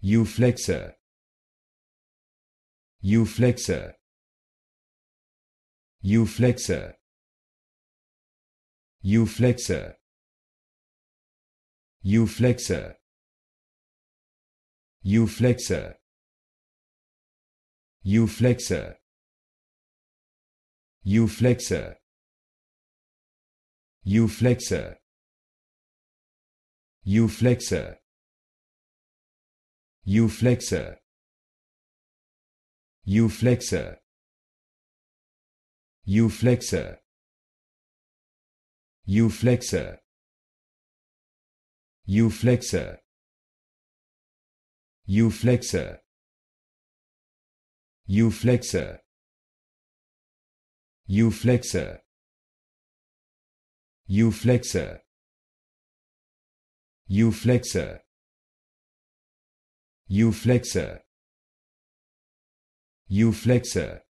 You You You You You Euflexor. You Euflexor. You Euflexor. You Euflexor. You Euflexor. You You You You You Euflexor. You Euflexor. You Euflexor. You Euflexor. You Euflexor. You Euflexor.